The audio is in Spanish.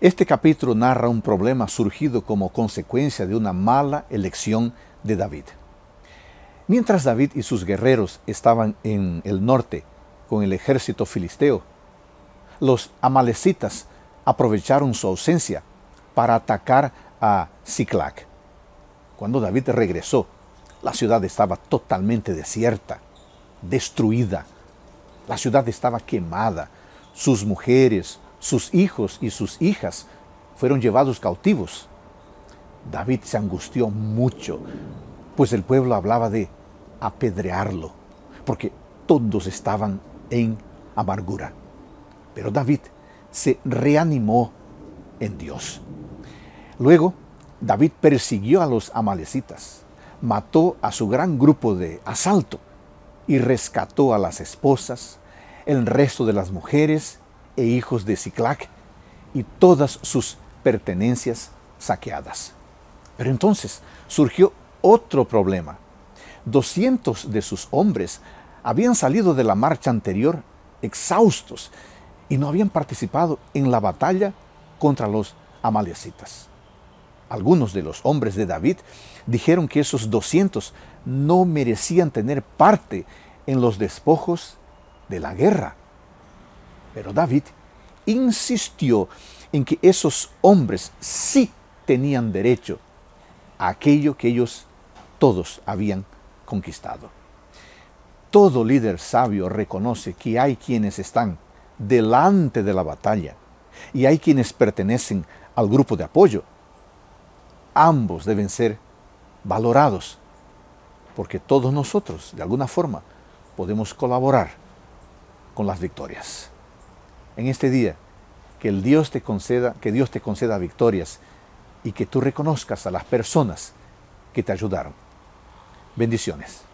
Este capítulo narra un problema surgido como consecuencia de una mala elección de David. Mientras David y sus guerreros estaban en el norte con el ejército filisteo, los amalecitas aprovecharon su ausencia para atacar a Siclac. Cuando David regresó, la ciudad estaba totalmente desierta, destruida. La ciudad estaba quemada. Sus mujeres, sus hijos y sus hijas fueron llevados cautivos. David se angustió mucho, pues el pueblo hablaba de apedrearlo, porque todos estaban en amargura. Pero David se reanimó en Dios. Luego, David persiguió a los amalecitas, mató a su gran grupo de asalto y rescató a las esposas, el resto de las mujeres e hijos de Ciclac y todas sus pertenencias saqueadas. Pero entonces surgió otro problema. 200 de sus hombres habían salido de la marcha anterior exhaustos y no habían participado en la batalla contra los amalecitas. Algunos de los hombres de David dijeron que esos 200 no merecían tener parte en los despojos de la guerra. Pero David insistió en que esos hombres sí tenían derecho a aquello que ellos todos habían conquistado. Todo líder sabio reconoce que hay quienes están delante de la batalla y hay quienes pertenecen al grupo de apoyo. Ambos deben ser valorados porque todos nosotros, de alguna forma, podemos colaborar con las victorias en este día, que el Dios te conceda, que Dios te conceda victorias y que tú reconozcas a las personas que te ayudaron. Bendiciones.